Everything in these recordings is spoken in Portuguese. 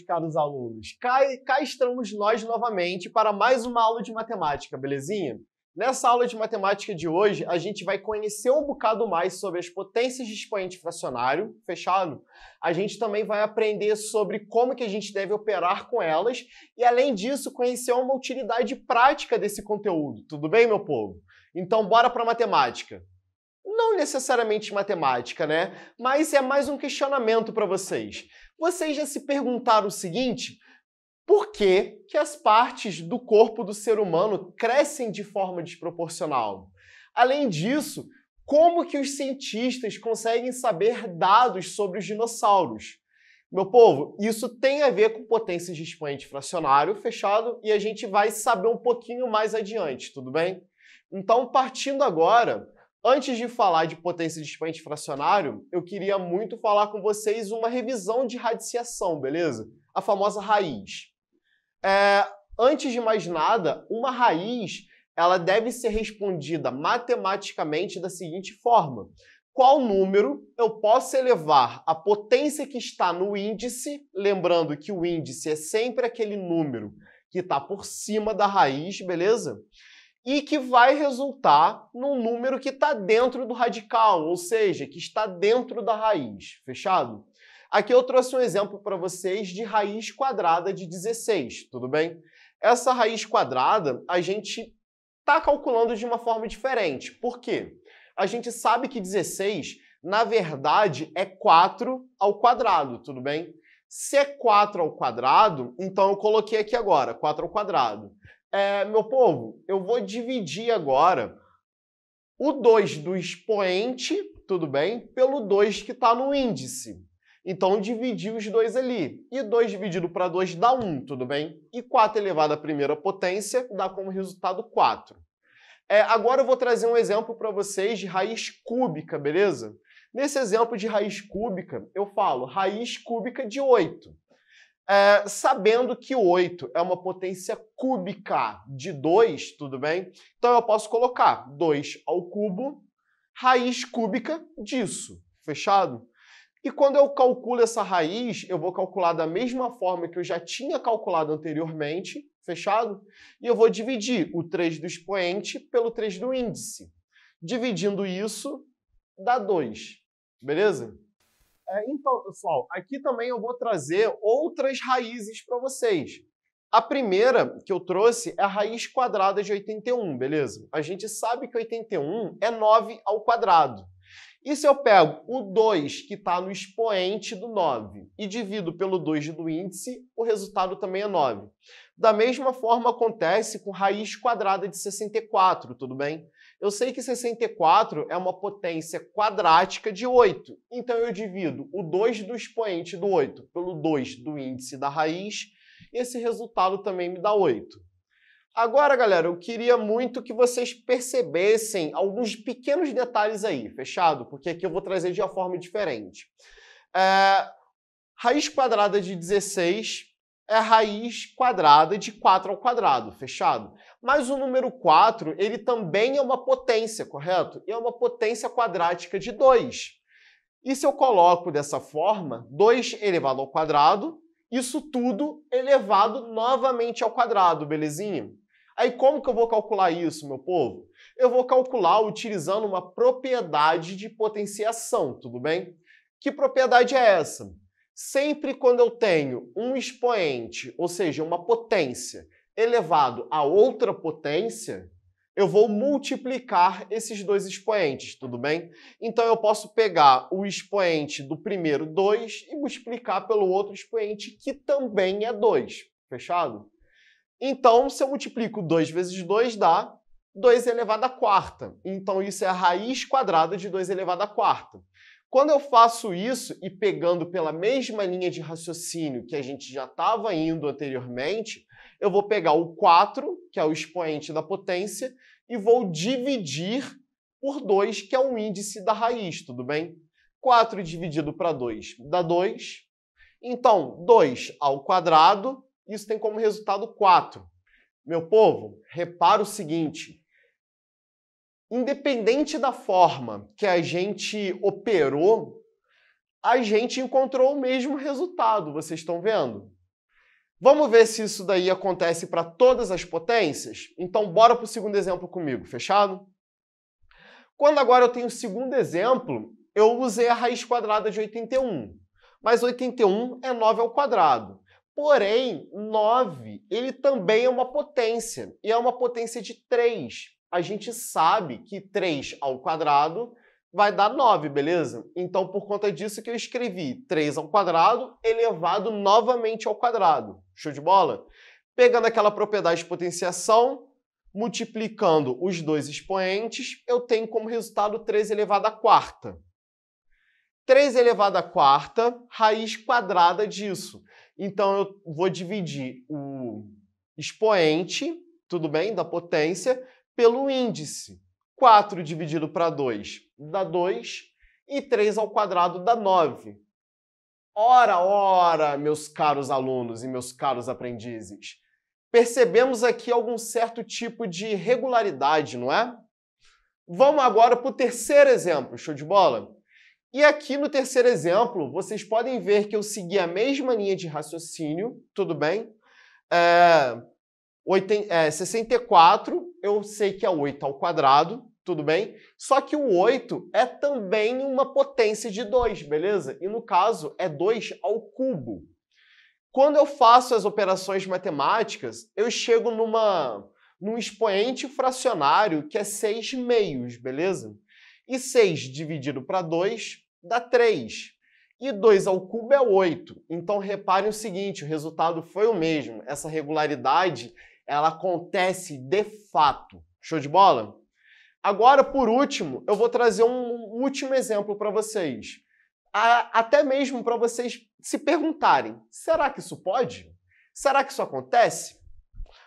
meus caros alunos. Cá, cá estamos nós novamente para mais uma aula de matemática, belezinha? Nessa aula de matemática de hoje, a gente vai conhecer um bocado mais sobre as potências de expoente fracionário, fechado? A gente também vai aprender sobre como que a gente deve operar com elas e, além disso, conhecer uma utilidade prática desse conteúdo. Tudo bem, meu povo? Então, bora para matemática. Não necessariamente matemática, né? Mas é mais um questionamento para vocês. Vocês já se perguntaram o seguinte? Por que, que as partes do corpo do ser humano crescem de forma desproporcional? Além disso, como que os cientistas conseguem saber dados sobre os dinossauros? Meu povo, isso tem a ver com potência de expoente fracionário, fechado, e a gente vai saber um pouquinho mais adiante, tudo bem? Então, partindo agora Antes de falar de potência de expoente fracionário, eu queria muito falar com vocês uma revisão de radiciação, beleza? A famosa raiz. É, antes de mais nada, uma raiz ela deve ser respondida matematicamente da seguinte forma: qual número eu posso elevar a potência que está no índice, lembrando que o índice é sempre aquele número que está por cima da raiz, beleza? e que vai resultar num número que está dentro do radical, ou seja, que está dentro da raiz. Fechado? Aqui eu trouxe um exemplo para vocês de raiz quadrada de 16, tudo bem? Essa raiz quadrada a gente está calculando de uma forma diferente. Por quê? A gente sabe que 16, na verdade, é 4 ao quadrado, tudo bem? Se é 4 ao quadrado, então eu coloquei aqui agora, 4 ao quadrado. É, meu povo, eu vou dividir agora o 2 do expoente, tudo bem, pelo 2 que está no índice. Então, dividi os dois ali. E 2 dividido para 2 dá 1, um, tudo bem? E 4 elevado à primeira potência dá como resultado 4. É, agora eu vou trazer um exemplo para vocês de raiz cúbica, beleza? Nesse exemplo de raiz cúbica, eu falo raiz cúbica de 8. É, sabendo que 8 é uma potência cúbica de 2, tudo bem? Então eu posso colocar 2 ao cubo, raiz cúbica disso, fechado? E quando eu calculo essa raiz, eu vou calcular da mesma forma que eu já tinha calculado anteriormente, fechado? E eu vou dividir o 3 do expoente pelo 3 do índice. Dividindo isso, dá 2, beleza? É, então, pessoal, aqui também eu vou trazer outras raízes para vocês. A primeira que eu trouxe é a raiz quadrada de 81, beleza? A gente sabe que 81 é 9 ao quadrado. E se eu pego o 2 que está no expoente do 9 e divido pelo 2 do índice, o resultado também é 9. Da mesma forma acontece com raiz quadrada de 64, tudo bem? Eu sei que 64 é uma potência quadrática de 8, então eu divido o 2 do expoente do 8 pelo 2 do índice da raiz, e esse resultado também me dá 8. Agora, galera, eu queria muito que vocês percebessem alguns pequenos detalhes aí, fechado? Porque aqui eu vou trazer de uma forma diferente. É... Raiz quadrada de 16 é raiz quadrada de 4 ao quadrado, fechado? Mas o número 4, ele também é uma potência, correto? E é uma potência quadrática de 2. E se eu coloco dessa forma, 2 elevado ao quadrado, isso tudo elevado novamente ao quadrado, belezinha? Aí como que eu vou calcular isso, meu povo? Eu vou calcular utilizando uma propriedade de potenciação, tudo bem? Que propriedade é essa? Sempre quando eu tenho um expoente, ou seja, uma potência, elevado a outra potência, eu vou multiplicar esses dois expoentes, tudo bem? Então eu posso pegar o expoente do primeiro 2 e multiplicar pelo outro expoente, que também é 2, fechado? Então, se eu multiplico 2 vezes 2, dá 2 elevado à quarta. Então, isso é a raiz quadrada de 2 elevado à quarta. Quando eu faço isso e pegando pela mesma linha de raciocínio que a gente já estava indo anteriormente, eu vou pegar o 4, que é o expoente da potência, e vou dividir por 2, que é o índice da raiz, tudo bem? 4 dividido para 2 dá 2. Então, 2 ao quadrado, isso tem como resultado 4. Meu povo, repara o seguinte, independente da forma que a gente operou, a gente encontrou o mesmo resultado, vocês estão vendo? Vamos ver se isso daí acontece para todas as potências? Então, bora para o segundo exemplo comigo, fechado? Quando agora eu tenho o segundo exemplo, eu usei a raiz quadrada de 81. Mas 81 é 9 ao quadrado. Porém, 9 ele também é uma potência, e é uma potência de 3 a gente sabe que 3 ao quadrado vai dar 9, beleza? Então, por conta disso que eu escrevi 3 ao quadrado elevado novamente ao quadrado. Show de bola? Pegando aquela propriedade de potenciação, multiplicando os dois expoentes, eu tenho como resultado 3 elevado à quarta. 3 elevado à quarta, raiz quadrada disso. Então, eu vou dividir o expoente, tudo bem, da potência, pelo índice. 4 dividido para 2 dá 2 e 3 ao quadrado dá 9. Ora, ora, meus caros alunos e meus caros aprendizes, percebemos aqui algum certo tipo de regularidade, não é? Vamos agora para o terceiro exemplo, show de bola? E aqui no terceiro exemplo, vocês podem ver que eu segui a mesma linha de raciocínio, tudo bem? É, 8, é, 64 eu sei que é 8 ao quadrado, tudo bem? Só que o 8 é também uma potência de 2, beleza? E no caso é 2 ao cubo. Quando eu faço as operações matemáticas, eu chego numa, num expoente fracionário que é 6 meios, beleza? E 6 dividido para 2 dá 3. E 2 ao cubo é 8. Então reparem o seguinte, o resultado foi o mesmo. Essa regularidade, ela acontece de fato. Show de bola? Agora, por último, eu vou trazer um último exemplo para vocês. até mesmo para vocês se perguntarem: será que isso pode? Será que isso acontece?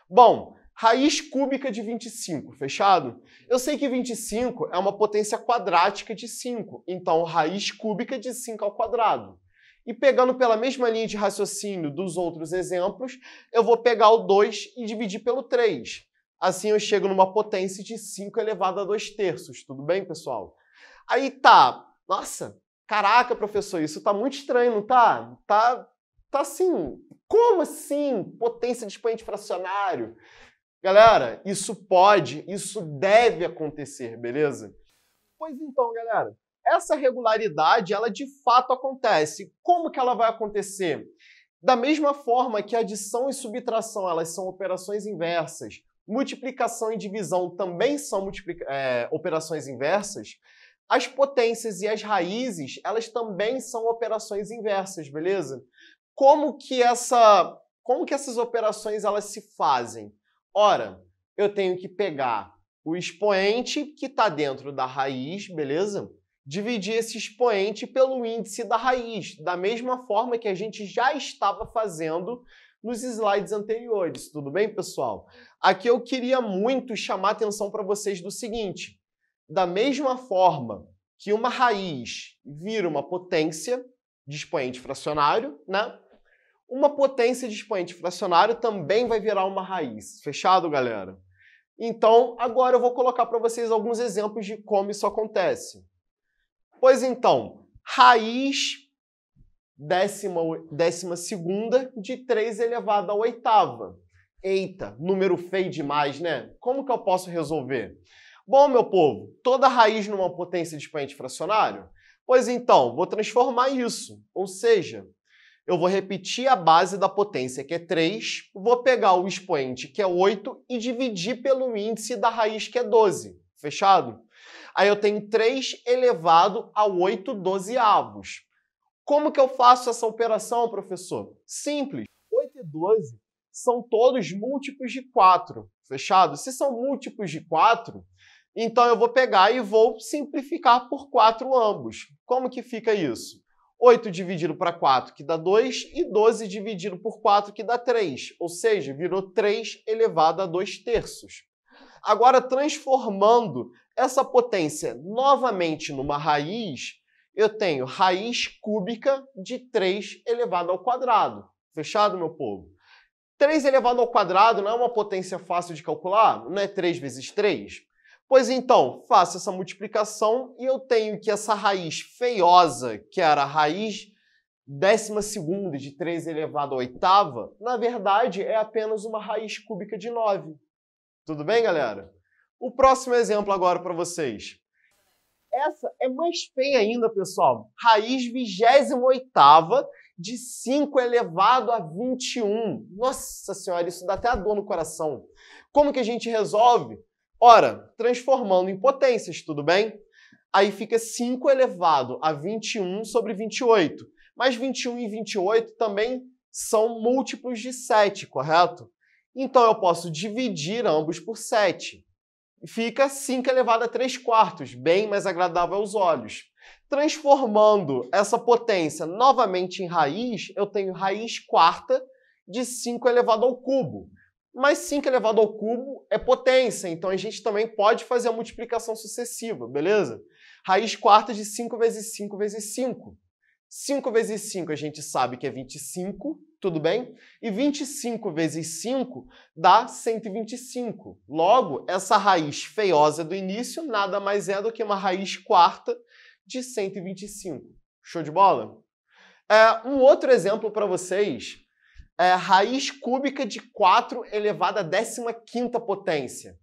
Bom, raiz cúbica de 25, fechado? Eu sei que 25 é uma potência quadrática de 5, então raiz cúbica de 5 ao quadrado. E pegando pela mesma linha de raciocínio dos outros exemplos, eu vou pegar o 2 e dividir pelo 3. Assim eu chego numa potência de 5 elevado a 2 terços, tudo bem, pessoal? Aí tá, nossa, caraca, professor, isso tá muito estranho, não tá? Tá, tá assim, como assim? Potência de expoente fracionário? Galera, isso pode, isso deve acontecer, beleza? Pois então, galera, essa regularidade, ela de fato acontece. Como que ela vai acontecer? Da mesma forma que adição e subtração, elas são operações inversas, multiplicação e divisão também são é, operações inversas, as potências e as raízes, elas também são operações inversas, beleza? Como que essa como que essas operações elas se fazem? Ora, eu tenho que pegar o expoente que está dentro da raiz, beleza? Dividir esse expoente pelo índice da raiz, da mesma forma que a gente já estava fazendo nos slides anteriores, tudo bem, pessoal? Aqui eu queria muito chamar a atenção para vocês do seguinte: da mesma forma que uma raiz vira uma potência de expoente fracionário, né? uma potência de expoente fracionário também vai virar uma raiz. Fechado, galera? Então, agora eu vou colocar para vocês alguns exemplos de como isso acontece. Pois então, raiz décima, décima segunda de 3 elevado à oitava. Eita, número feio demais, né? Como que eu posso resolver? Bom, meu povo, toda raiz numa potência de expoente fracionário? Pois então, vou transformar isso, ou seja, eu vou repetir a base da potência, que é 3, vou pegar o expoente, que é 8, e dividir pelo índice da raiz, que é 12. Fechado? Aí eu tenho 3 elevado a 8 dozeavos. Como que eu faço essa operação, professor? Simples. 8 e 12 são todos múltiplos de 4. Fechado? Se são múltiplos de 4, então eu vou pegar e vou simplificar por 4 ambos. Como que fica isso? 8 dividido para 4, que dá 2, e 12 dividido por 4, que dá 3, ou seja, virou 3 elevado a 2 terços. Agora, transformando essa potência novamente numa raiz, eu tenho raiz cúbica de 3 elevado ao quadrado. Fechado, meu povo? 3 elevado ao quadrado não é uma potência fácil de calcular? Não é 3 vezes 3? Pois então, faço essa multiplicação e eu tenho que essa raiz feiosa, que era a raiz décima segunda de 3 elevado à oitava, na verdade é apenas uma raiz cúbica de 9. Tudo bem, galera? O próximo exemplo agora para vocês. Essa é mais feia ainda, pessoal. Raiz 28 de 5 elevado a 21. Nossa senhora, isso dá até a dor no coração. Como que a gente resolve? Ora, transformando em potências, tudo bem? Aí fica 5 elevado a 21 sobre 28. Mas 21 e 28 também são múltiplos de 7, correto? Então eu posso dividir ambos por 7. Fica 5 elevado a 3 quartos, bem mais agradável aos olhos. Transformando essa potência novamente em raiz, eu tenho raiz quarta de 5 elevado ao cubo mas 5 elevado ao cubo é potência, então a gente também pode fazer a multiplicação sucessiva, beleza? Raiz quarta de 5 vezes 5 vezes 5. 5 vezes 5 a gente sabe que é 25, tudo bem? E 25 vezes 5 dá 125. Logo, essa raiz feiosa do início nada mais é do que uma raiz quarta de 125. Show de bola? É, um outro exemplo para vocês é, raiz cúbica de 4 elevado à 15ª potência.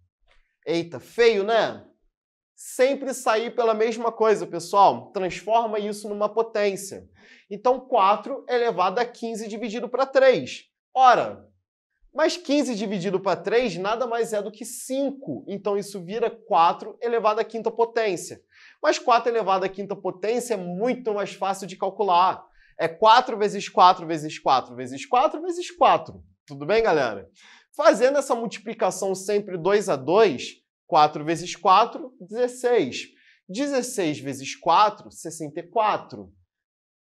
Eita, feio, né? Sempre sair pela mesma coisa, pessoal. Transforma isso numa potência. Então, 4 elevado a 15 dividido para 3. Ora, mas 15 dividido para 3 nada mais é do que 5. Então, isso vira 4 elevado à quinta potência. Mas 4 elevado à quinta potência é muito mais fácil de calcular é 4 vezes 4 vezes 4 vezes 4 vezes 4. Tudo bem, galera? Fazendo essa multiplicação sempre 2 a 2, 4 vezes 4, 16. 16 vezes 4, 64.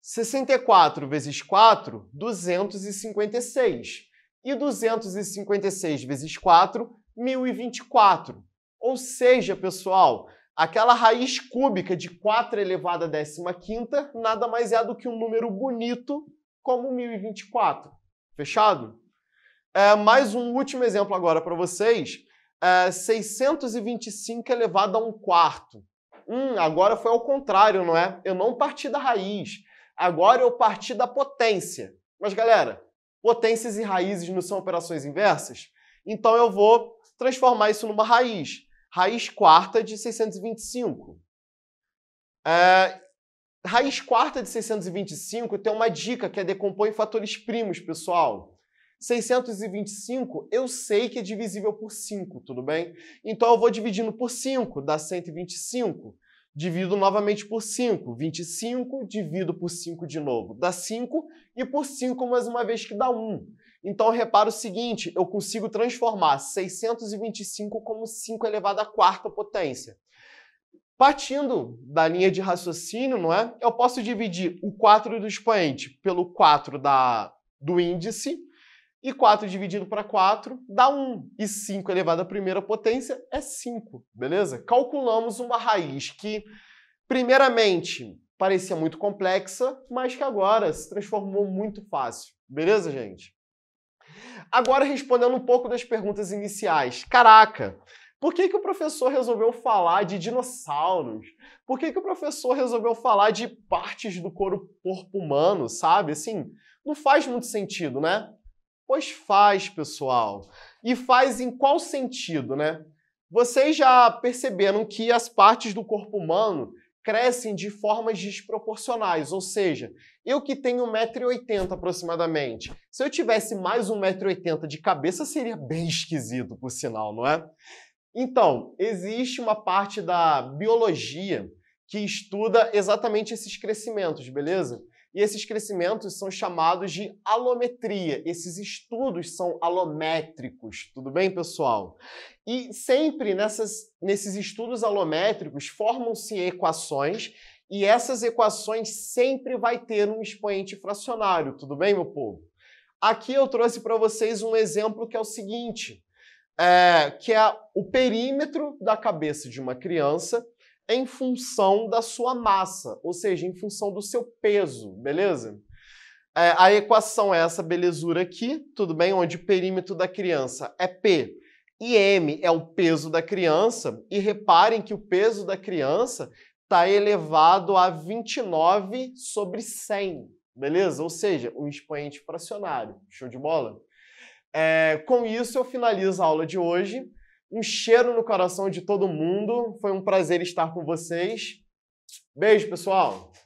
64 vezes 4, 256. E 256 vezes 4, 1024. Ou seja, pessoal, Aquela raiz cúbica de 4 elevado à 15 nada mais é do que um número bonito como 1024. Fechado? É, mais um último exemplo agora para vocês. É, 625 elevado a 1 quarto. Hum, agora foi ao contrário, não é? Eu não parti da raiz. Agora eu parti da potência. Mas, galera, potências e raízes não são operações inversas? Então eu vou transformar isso numa raiz raiz quarta de 625. É, raiz quarta de 625 tem uma dica que é decompor em fatores primos, pessoal. 625 eu sei que é divisível por 5, tudo bem? Então eu vou dividindo por 5, dá 125. Divido novamente por 5, 25, divido por 5 de novo, dá 5, e por 5 mais uma vez que dá 1. Então repara o seguinte, eu consigo transformar 625 como 5 elevado à quarta potência. Partindo da linha de raciocínio, não é? Eu posso dividir o 4 do expoente pelo 4 da, do índice, e 4 dividido para 4 dá 1. E 5 elevado à primeira potência é 5, beleza? Calculamos uma raiz que, primeiramente, parecia muito complexa, mas que agora se transformou muito fácil. Beleza, gente? Agora, respondendo um pouco das perguntas iniciais. Caraca, por que, que o professor resolveu falar de dinossauros? Por que, que o professor resolveu falar de partes do corpo, corpo humano, sabe? Assim, não faz muito sentido, né? Pois faz, pessoal. E faz em qual sentido, né? Vocês já perceberam que as partes do corpo humano crescem de formas desproporcionais, ou seja, eu que tenho 1,80m aproximadamente, se eu tivesse mais 1,80m de cabeça seria bem esquisito, por sinal, não é? Então, existe uma parte da biologia que estuda exatamente esses crescimentos, beleza? E esses crescimentos são chamados de alometria. Esses estudos são alométricos, tudo bem, pessoal? E sempre nessas, nesses estudos alométricos formam-se equações e essas equações sempre vai ter um expoente fracionário, tudo bem, meu povo? Aqui eu trouxe para vocês um exemplo que é o seguinte, é, que é o perímetro da cabeça de uma criança em função da sua massa, ou seja, em função do seu peso, beleza? É, a equação é essa belezura aqui, tudo bem? Onde o perímetro da criança é P e M é o peso da criança. E reparem que o peso da criança está elevado a 29 sobre 100, beleza? Ou seja, um expoente fracionário. Show de bola? É, com isso, eu finalizo a aula de hoje um cheiro no coração de todo mundo. Foi um prazer estar com vocês. Beijo, pessoal!